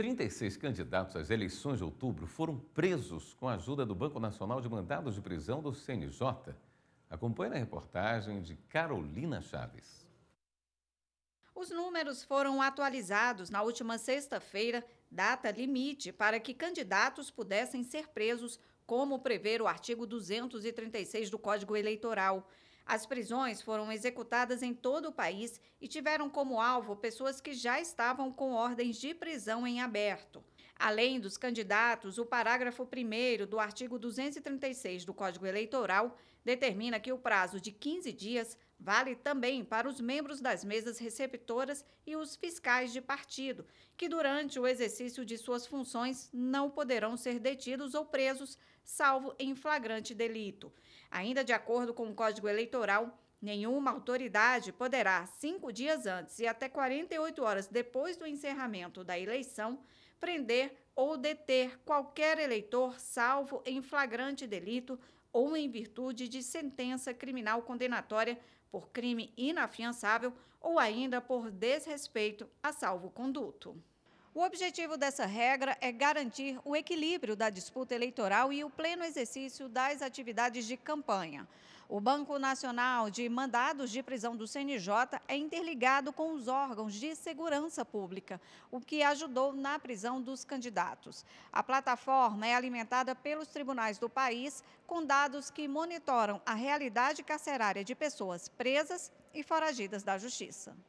36 candidatos às eleições de outubro foram presos com a ajuda do Banco Nacional de Mandados de Prisão do CNJ. Acompanhe a reportagem de Carolina Chaves. Os números foram atualizados na última sexta-feira, data limite para que candidatos pudessem ser presos, como prevê o artigo 236 do Código Eleitoral. As prisões foram executadas em todo o país e tiveram como alvo pessoas que já estavam com ordens de prisão em aberto. Além dos candidatos, o parágrafo 1 do artigo 236 do Código Eleitoral determina que o prazo de 15 dias vale também para os membros das mesas receptoras e os fiscais de partido, que durante o exercício de suas funções não poderão ser detidos ou presos, salvo em flagrante delito. Ainda de acordo com o Código Eleitoral, Nenhuma autoridade poderá, cinco dias antes e até 48 horas depois do encerramento da eleição, prender ou deter qualquer eleitor, salvo em flagrante delito ou em virtude de sentença criminal condenatória por crime inafiançável ou ainda por desrespeito a salvo-conduto. O objetivo dessa regra é garantir o equilíbrio da disputa eleitoral e o pleno exercício das atividades de campanha. O Banco Nacional de Mandados de Prisão do CNJ é interligado com os órgãos de segurança pública, o que ajudou na prisão dos candidatos. A plataforma é alimentada pelos tribunais do país com dados que monitoram a realidade carcerária de pessoas presas e foragidas da justiça.